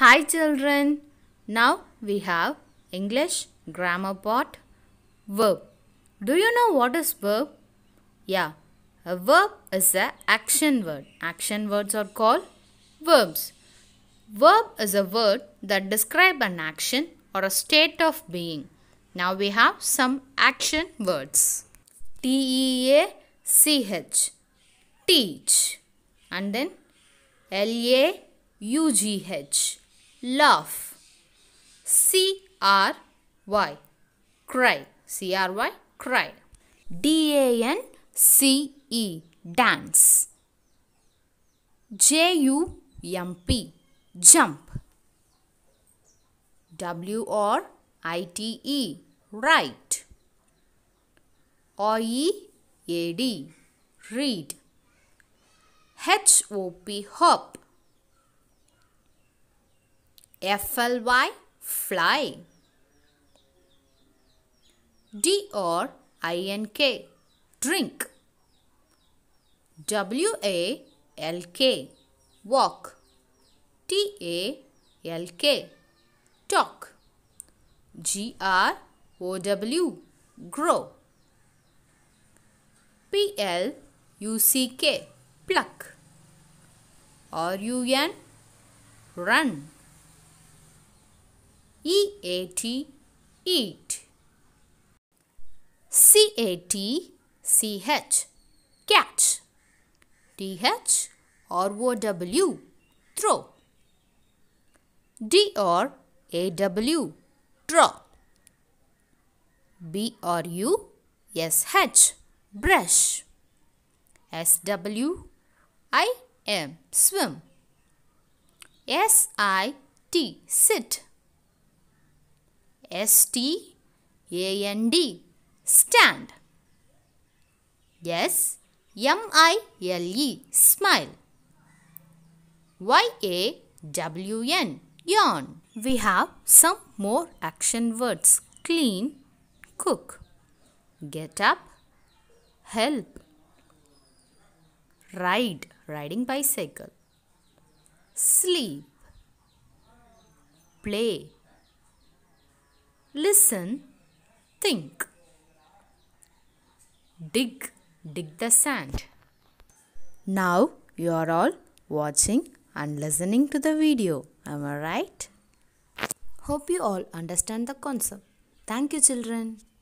Hi children. Now we have English grammar part verb. Do you know what is verb? Yeah. A verb is a action word. Action words are called verbs. Verb is a word that describe an action or a state of being. Now we have some action words. T E A C H teach and then L A U G H laugh. C R Y cry. C R Y cry. D A N C E dance. J U M P jump. W R I T E write. O E A D read. H O P hop F-L-Y, fly. I N K, drink. W-A-L-K, walk. T-A-L-K, talk. G-R-O-W, grow. P-L-U-C-K, pluck. R-U-N, run. A T eat. C A T C H catch. T H or O W throw. D or A W draw. B or U S H brush. S W I M swim. S I T sit. S T A N D stand. S M I L E smile. Y A W N yawn. We have some more action words clean, cook, get up, help, ride, riding bicycle, sleep, play, listen, think. Dig, dig the sand. Now you are all watching and listening to the video. Am I right? Hope you all understand the concept. Thank you, children.